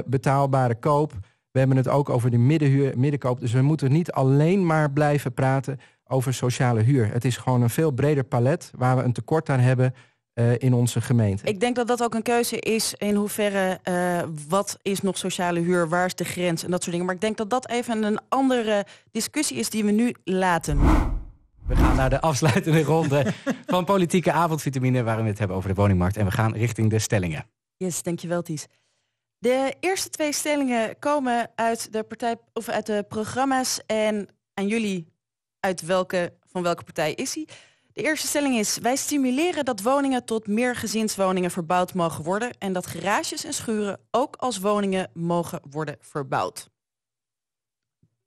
betaalbare koop. We hebben het ook over de middenhuur, middenkoop. Dus we moeten niet alleen maar blijven praten over sociale huur. Het is gewoon een veel breder palet waar we een tekort aan hebben eh, in onze gemeente. Ik denk dat dat ook een keuze is in hoeverre eh, wat is nog sociale huur, waar is de grens en dat soort dingen. Maar ik denk dat dat even een andere discussie is die we nu laten. We gaan naar de afsluitende ronde van Politieke Avondvitamine... waarin we het hebben over de woningmarkt. En we gaan richting de stellingen. Yes, dankjewel Ties. De eerste twee stellingen komen uit de, partij, of uit de programma's. En aan jullie, uit welke, van welke partij is hij? De eerste stelling is, wij stimuleren dat woningen tot meer gezinswoningen verbouwd mogen worden en dat garages en schuren ook als woningen mogen worden verbouwd.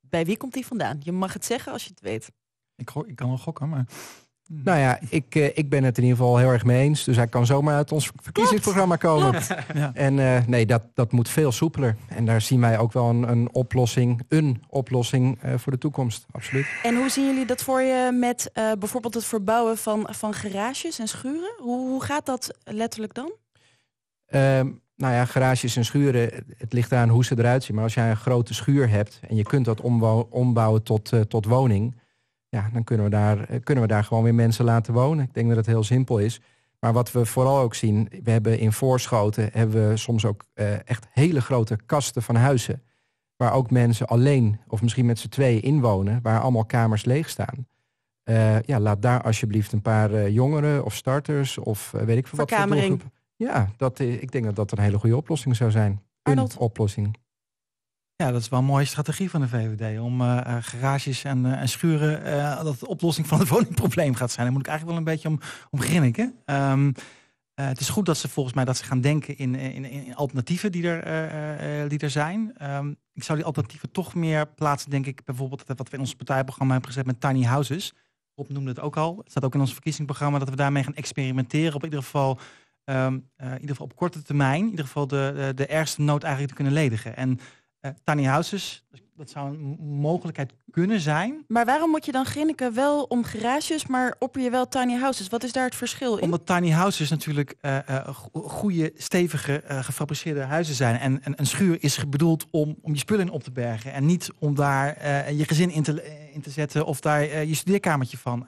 Bij wie komt die vandaan? Je mag het zeggen als je het weet. Ik, ik kan wel gokken, maar Mhm. Nou ja, ik, eh, ik ben het in ieder geval heel erg mee eens. Dus hij kan zomaar uit ons verkiezingsprogramma komen. Ja. En eh, nee, dat, dat moet veel soepeler. En daar zien wij ook wel een, een oplossing, een oplossing eh, voor de toekomst. Absoluut. En hoe zien jullie dat voor je met bijvoorbeeld het verbouwen van, van garages en schuren? Hoe, hoe gaat dat letterlijk dan? Ehm, nou ja, garages en schuren, het ligt eraan hoe ze eruit zien. Maar als jij een grote schuur hebt en je kunt dat ombouwen tot, tot woning ja, dan kunnen we, daar, eh, kunnen we daar gewoon weer mensen laten wonen. Ik denk dat het heel simpel is. Maar wat we vooral ook zien, we hebben in voorschoten hebben we soms ook eh, echt hele grote kasten van huizen. Waar ook mensen alleen of misschien met z'n tweeën inwonen, waar allemaal kamers leeg staan. Eh, ja, laat daar alsjeblieft een paar jongeren of starters of weet ik veel wat. Verkamering. Ja, dat, ik denk dat dat een hele goede oplossing zou zijn. Een oplossing. Ja, dat is wel een mooie strategie van de VVD. Om eh, eh, garages en, eh, en schuren, dat de oplossing van het woningprobleem gaat zijn. Daar moet ik eigenlijk wel een beetje om, om grinniken. Ehm, het is goed dat ze volgens mij dat ze gaan denken in, in, in alternatieven die er, die er zijn. Um, ik zou die alternatieven toch meer plaatsen, denk ik. Bijvoorbeeld wat we in ons partijprogramma hebben gezet met tiny houses. Rob noemde het ook al. Het staat ook in ons verkiezingsprogramma dat we daarmee gaan experimenteren. Op ieder geval, ehm, in ieder geval op korte termijn. In ieder geval de, de, de ergste nood eigenlijk te kunnen ledigen. En eh, tiny houses. Dus dat zou een mogelijkheid kunnen zijn. Maar waarom moet je dan grinniken wel om garages, maar opper je wel tiny houses? Wat is daar het verschil in? Omdat tiny houses natuurlijk eh, eh, goede, stevige, gefabriceerde huizen zijn. En, en, een schuur is bedoeld om, om je spullen in op te bergen. En niet om daar je gezin in te, in te zetten of daar je studeerkamertje van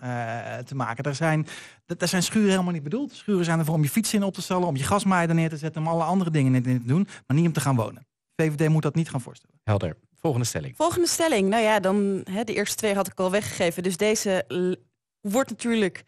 te maken. Daar zijn, daar zijn schuren helemaal niet bedoeld. Schuren zijn ervoor om je fiets in op te stallen, om je gasmaaier neer te zetten, om alle andere dingen in te doen, maar niet om te gaan wonen. VVD moet dat niet gaan voorstellen. Helder. Volgende stelling. Volgende stelling. Nou ja, dan hè, de eerste twee had ik al weggegeven. Dus deze wordt natuurlijk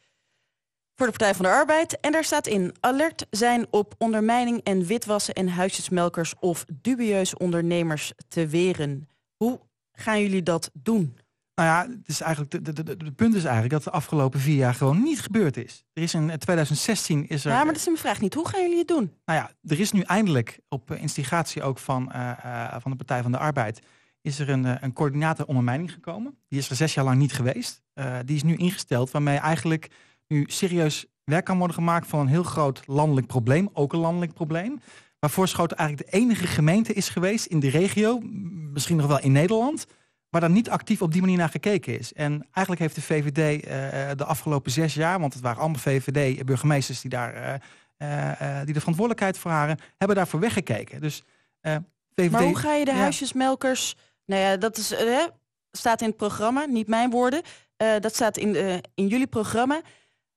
voor de Partij van de Arbeid. En daar staat in alert zijn op ondermijning en witwassen en huisjesmelkers of dubieuze ondernemers te weren. Hoe gaan jullie dat doen? Nou ja, het, is eigenlijk, de, de, de, punt is eigenlijk dat de afgelopen vier jaar gewoon niet gebeurd is. Er is in 2016 is er. Ja, maar dat is een vraag niet. Hoe gaan jullie het doen? Nou ja, er is nu eindelijk op eh, instigatie ook van, eh, eh, van de Partij van de Arbeid is er een, een coördinator ondermijning gekomen. Die is er zes jaar lang niet geweest. die is nu ingesteld, waarmee eigenlijk nu serieus werk kan worden gemaakt van een heel groot landelijk probleem, ook een landelijk probleem. Waarvoor Schoten eigenlijk de enige gemeente is geweest in de regio, misschien nog wel in Nederland, waar dan niet actief op die manier naar gekeken is. En eigenlijk heeft de VVD eh, eh, de afgelopen zes jaar... want het waren allemaal VVD-burgemeesters eh, die, daar, die de verantwoordelijkheid voor haren... hebben daarvoor weggekeken. Dus, VVD, maar hoe ga je de huisjesmelkers... Nou ja, dat is, staat in het programma, niet mijn woorden. dat staat in, in jullie programma.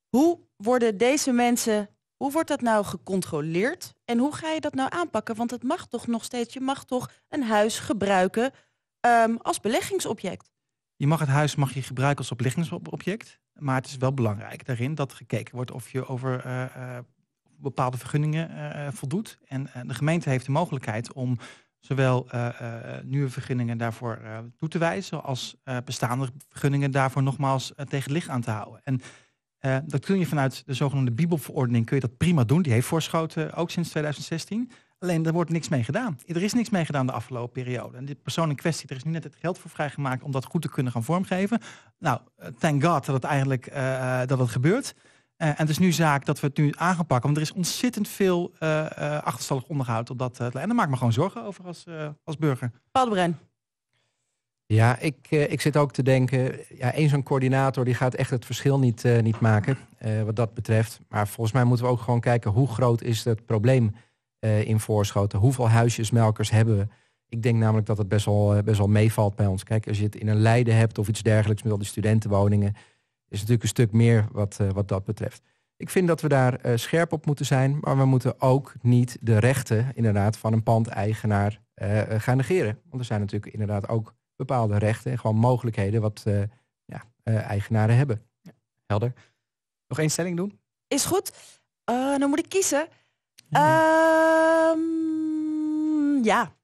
Hoe worden deze mensen... Hoe wordt dat nou gecontroleerd? En hoe ga je dat nou aanpakken? Want het mag toch nog steeds, je mag toch een huis gebruiken Ehm, als beleggingsobject. Je mag het huis mag je gebruiken als beleggingsobject. Maar het is wel belangrijk daarin dat gekeken wordt of je over eh, eh, bepaalde vergunningen eh, voldoet. En de gemeente heeft de mogelijkheid om zowel nieuwe vergunningen daarvoor toe te wijzen, als bestaande vergunningen daarvoor nogmaals tegen het licht aan te houden. En dat kun je vanuit de zogenaamde Bibelverordening kun je dat prima doen. Die heeft voorschoten ook sinds 2016. Alleen er wordt niks mee gedaan. Er is niks mee gedaan de afgelopen periode. En dit persoon in kwestie, er is nu net het geld voor vrijgemaakt om dat goed te kunnen gaan vormgeven. Nou, eh, thank God dat het eigenlijk uh, dat het gebeurt. en het is nu zaak dat we het nu aangepakken. Want er is ontzettend veel achterstallig onderhoud op dat. en daar maak ik me gewoon zorgen over als, als burger. Paul Ja, ik, ik zit ook te denken, ja, één zo'n coördinator die gaat echt het verschil niet, niet maken wat dat betreft. Maar volgens mij moeten we ook gewoon kijken hoe groot is het probleem uh, in Voorschoten. Hoeveel huisjesmelkers hebben we? Ik denk namelijk dat het best wel, eh, best wel meevalt bij ons. Kijk, als je het in een Leiden hebt of iets dergelijks met al die studentenwoningen, is natuurlijk een stuk meer wat, eh, wat dat betreft. Ik vind dat we daar scherp op moeten zijn, maar we moeten ook niet de rechten inderdaad van een pandeigenaar uh, gaan negeren. Want er zijn natuurlijk inderdaad ook bepaalde rechten en gewoon mogelijkheden wat ja, eigenaren hebben. helder. Nog één stelling doen? Is goed. dan moet ik kiezen. Um, ja.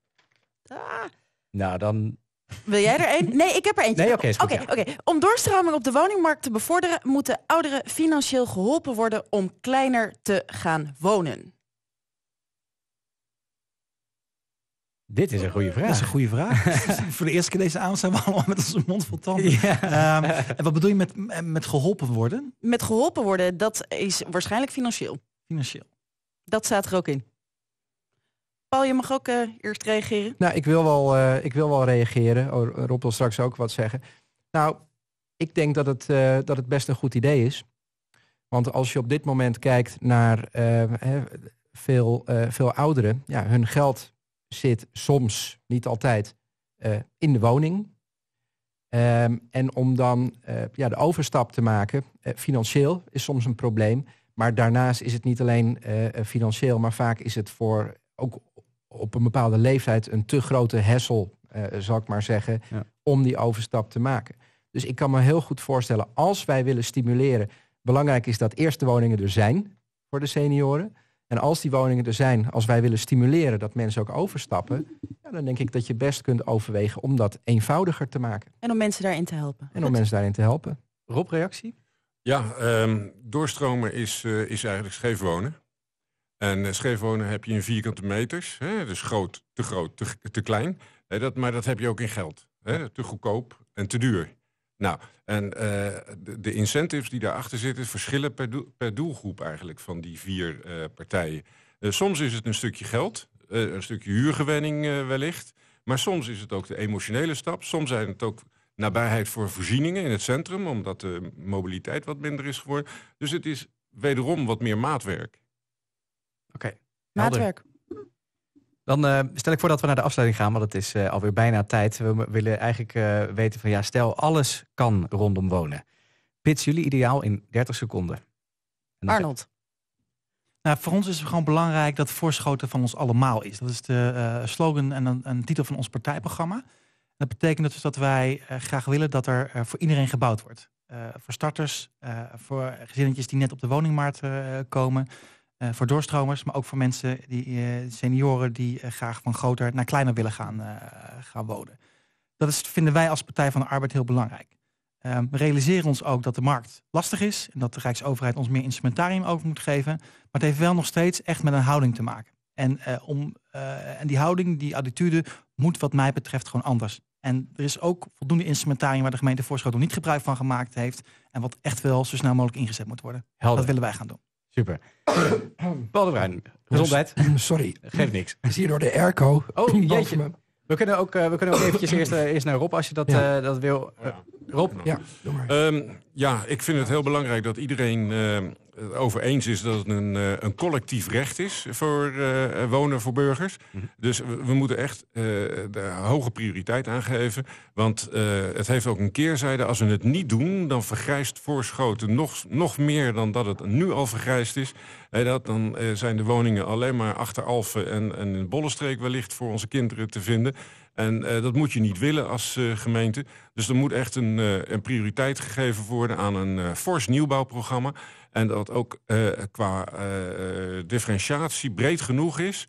Ah. Nou, dan... Wil jij er een? Nee, ik heb er eentje. Nee, oké. oké. Om doorstroming op de woningmarkt te bevorderen... moeten ouderen financieel geholpen worden om kleiner te gaan wonen. Dit is een goede vraag. Dat is een goede vraag. Voor de eerste keer deze avond zijn we allemaal met onze mond vol tanden. Ehm, en wat bedoel je met, met geholpen worden? Met geholpen worden, dat is waarschijnlijk financieel. Financieel. Dat staat er ook in. Paul, je mag ook eh, eerst reageren. Nou, ik wil wel, eh, ik wil wel reageren. Oh, Rob wil straks ook wat zeggen. Nou, ik denk dat het, eh, dat het best een goed idee is. Want als je op dit moment kijkt naar veel, veel ouderen, ja, hun geld zit soms, niet altijd, in de woning. Ehm, en om dan ja, de overstap te maken, financieel is soms een probleem. Maar daarnaast is het niet alleen eh, financieel, maar vaak is het voor ook op een bepaalde leeftijd een te grote hessel, eh, zal ik maar zeggen, om die overstap te maken. Dus ik kan me heel goed voorstellen, als wij willen stimuleren, belangrijk is dat eerste woningen er zijn voor de senioren. En als die woningen er zijn, als wij willen stimuleren dat mensen ook overstappen, ja, dan denk ik dat je best kunt overwegen om dat eenvoudiger te maken. En om mensen daarin te helpen. En om mensen daarin te helpen. Rob, reactie? Ja, ehm, doorstromen is, eh, is eigenlijk scheef wonen. En uh, eh, scheef wonen heb je in vierkante meters. Hè? Dus groot, te groot, te, te klein. Hè? Dat, maar dat heb je ook in geld. Hè? Te goedkoop en te duur. Nou, en eh, de, incentives die daarachter zitten... verschillen per, per doelgroep eigenlijk van die vier partijen. soms is het een stukje geld, een stukje huurgewenning wellicht... Maar soms is het ook de emotionele stap. Soms zijn het ook nabijheid voor voorzieningen in het centrum, omdat de mobiliteit wat minder is geworden. Dus het is wederom wat meer maatwerk. Oké. Maatwerk. Dan eh, stel ik voor dat we naar de afsluiting gaan, want het is uh, alweer bijna tijd. We willen eigenlijk eh, weten van ja, stel alles kan rondom wonen. Pits jullie ideaal in 30 seconden. Arnold. Nou, voor ons is het gewoon belangrijk dat voorschoten van ons allemaal is. Dat is de slogan en een titel van ons partijprogramma. Dat betekent dus dat wij eh, graag willen dat er eh, voor iedereen gebouwd wordt. Eh, voor starters, voor gezinnetjes die net op de woningmarkt komen, voor doorstromers, maar ook voor mensen, die, senioren, die graag van groter naar kleiner willen gaan, gaan wonen. Dat is, vinden wij als Partij van de Arbeid heel belangrijk. Ehm, we realiseren ons ook dat de markt lastig is en dat de Rijksoverheid ons meer instrumentarium over moet geven. Maar het heeft wel nog steeds echt met een houding te maken. En, om, en die houding, die attitude, moet wat mij betreft gewoon anders. En er is ook voldoende instrumentarium waar de gemeente nog niet gebruik van gemaakt heeft. En wat echt wel zo snel mogelijk ingezet moet worden. Helder. Dat willen wij gaan doen. Super. Paul de Bruin, dus- gezondheid. Sorry. Geeft niks. Zie je door de airco. Oh, jeetje. We kunnen ook, eh, we kunnen ook eventjes eerst, eh, eerst naar Rob, als je dat, eh, dat wil. Rob? Ja, doe maar. Ehm, ja, ik vind het heel belangrijk dat iedereen eh, over eens is dat het een, eh, een collectief recht is voor eh, wonen voor burgers. Mhm. Dus we, moeten echt de hoge prioriteit aangeven. Want het heeft ook een keerzijde. Als we het niet doen, dan vergrijst voorschoten nog, nog meer dan dat het nu al vergrijst is. En dat, dan zijn de woningen alleen maar achter Alphen en, en in Bollestreek wellicht voor onze kinderen te vinden. En eh, dat moet je niet willen als eh, gemeente. Dus er moet echt een, eh, een prioriteit gegeven worden aan een fors nieuwbouwprogramma. En dat ook qua differentiatie breed genoeg is.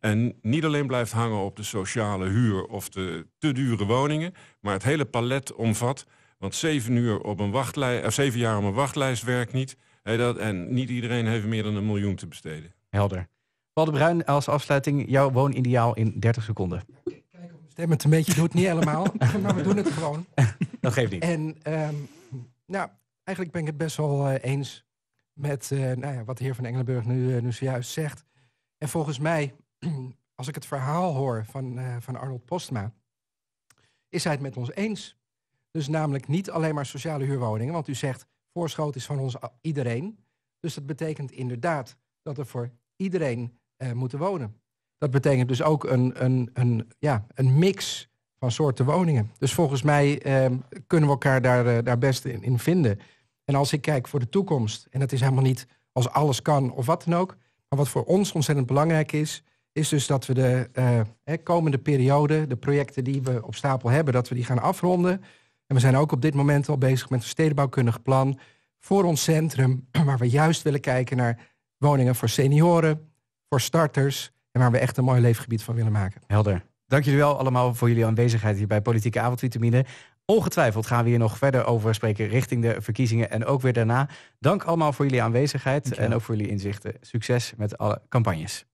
En niet alleen blijft hangen op de sociale huur of de te dure woningen. Maar het hele palet omvat. Want zeven, uur op een wachtlijst, of zeven jaar op een wachtlijst werkt niet. dat, en niet iedereen heeft meer dan een miljoen te besteden. Helder. Paul de Bruin, als afsluiting, jouw woonideaal in 30 seconden stem het een beetje, doet niet helemaal. maar we doen het gewoon. Dat geeft niet. En ehm, nou, eigenlijk ben ik het best wel eh, eens met eh, nou ja, wat de heer Van Engelenburg nu, eh, nu zojuist zegt. En volgens mij, als ik het verhaal hoor van, van Arnold Postma, is hij het met ons eens. Dus namelijk niet alleen maar sociale huurwoningen, want u zegt voorschot is van ons iedereen. Dus dat betekent inderdaad dat er voor iedereen moeten wonen. Dat betekent dus ook een, een, een, ja, een mix van soorten woningen. Dus volgens mij ehm, kunnen we elkaar daar, eh, daar best in, in, vinden. En als ik kijk voor de toekomst, en dat is helemaal niet als alles kan of wat dan ook, maar wat voor ons ontzettend belangrijk is, is dus dat we de eh, komende periode, de projecten die we op stapel hebben, dat we die gaan afronden. En we zijn ook op dit moment al bezig met een stedenbouwkundig plan voor ons centrum, waar we juist willen kijken naar woningen voor senioren, voor starters, waar we echt een mooi leefgebied van willen maken. Helder. Dank jullie wel allemaal voor jullie aanwezigheid hier bij Politieke Avondvitamine. Ongetwijfeld gaan we hier nog verder over spreken richting de verkiezingen en ook weer daarna. Dank allemaal voor jullie aanwezigheid en ook voor jullie inzichten. Succes met alle campagnes.